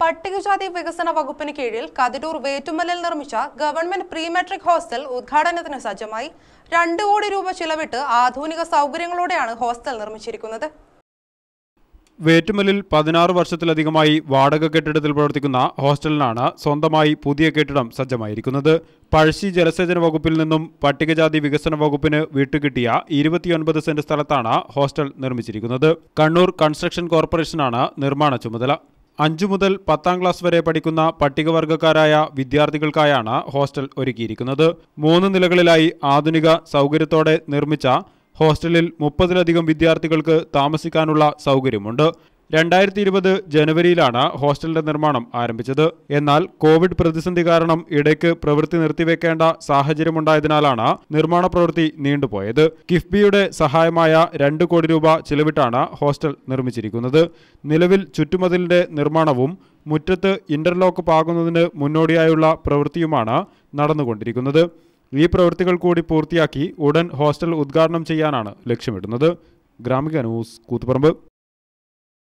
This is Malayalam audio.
പട്ടികജാതി വികസന വകുപ്പിന് കീഴിൽ കതിരൂർ വേറ്റുമലിൽ നിർമ്മിച്ച ഗവൺമെന്റ് പ്രീ മെട്രിക് ഹോസ്റ്റൽ ഉദ്ഘാടനത്തിന് സജ്ജമായി രണ്ടു കോടി രൂപ ചിലവിട്ട് ആധുനിക സൗകര്യങ്ങളോടെയാണ് ഹോസ്റ്റൽ നിർമ്മിച്ചിരിക്കുന്നത് വേറ്റുമലിൽ പതിനാറ് വർഷത്തിലധികമായി വാടക കെട്ടിടത്തിൽ പ്രവർത്തിക്കുന്ന ഹോസ്റ്റലിനാണ് സ്വന്തമായി പുതിയ കെട്ടിടം സജ്ജമായിരിക്കുന്നത് പഴശ്ശി ജലസേചന വകുപ്പിൽ നിന്നും പട്ടികജാതി വികസന വകുപ്പിന് വിട്ടുകിട്ടിയ ഇരുപത്തിയൊൻപത് സെന്റ് സ്ഥലത്താണ് ഹോസ്റ്റൽ നിർമ്മിച്ചിരിക്കുന്നത് കണ്ണൂർ കൺസ്ട്രക്ഷൻ കോർപ്പറേഷനാണ് നിർമ്മാണ ചുമതല അഞ്ചു മുതൽ പത്താം ക്ലാസ് വരെ പഠിക്കുന്ന പട്ടികവർഗക്കാരായ വിദ്യാർത്ഥികൾക്കായാണ് ഹോസ്റ്റൽ ഒരുക്കിയിരിക്കുന്നത് മൂന്ന് നിലകളിലായി ആധുനിക സൗകര്യത്തോടെ നിർമ്മിച്ച ഹോസ്റ്റലിൽ മുപ്പതിലധികം വിദ്യാർത്ഥികൾക്ക് താമസിക്കാനുള്ള സൗകര്യമുണ്ട് രണ്ടായിരത്തി ഇരുപത് ജനുവരിയിലാണ് ഹോസ്റ്റലിന്റെ നിർമ്മാണം ആരംഭിച്ചത് എന്നാൽ കോവിഡ് പ്രതിസന്ധി കാരണം ഇടയ്ക്ക് പ്രവൃത്തി നിർത്തിവെക്കേണ്ട സാഹചര്യമുണ്ടായതിനാലാണ് നിർമ്മാണ പ്രവൃത്തി നീണ്ടുപോയത് കിഫ്ബിയുടെ സഹായമായ രണ്ട് കോടി രൂപ ചിലവിട്ടാണ് ഹോസ്റ്റൽ നിർമ്മിച്ചിരിക്കുന്നത് നിലവിൽ ചുറ്റുമതിലിന്റെ നിർമ്മാണവും മുറ്റത്ത് ഇന്റർലോക്ക് പാകുന്നതിന് മുന്നോടിയായുള്ള പ്രവൃത്തിയുമാണ് നടന്നുകൊണ്ടിരിക്കുന്നത് ഈ പ്രവൃത്തികൾ കൂടി പൂർത്തിയാക്കി ഉടൻ ഹോസ്റ്റൽ ഉദ്ഘാടനം ചെയ്യാനാണ് ലക്ഷ്യമിടുന്നത് ഗ്രാമിക ന്യൂസ് കൂത്തുപറമ്പ്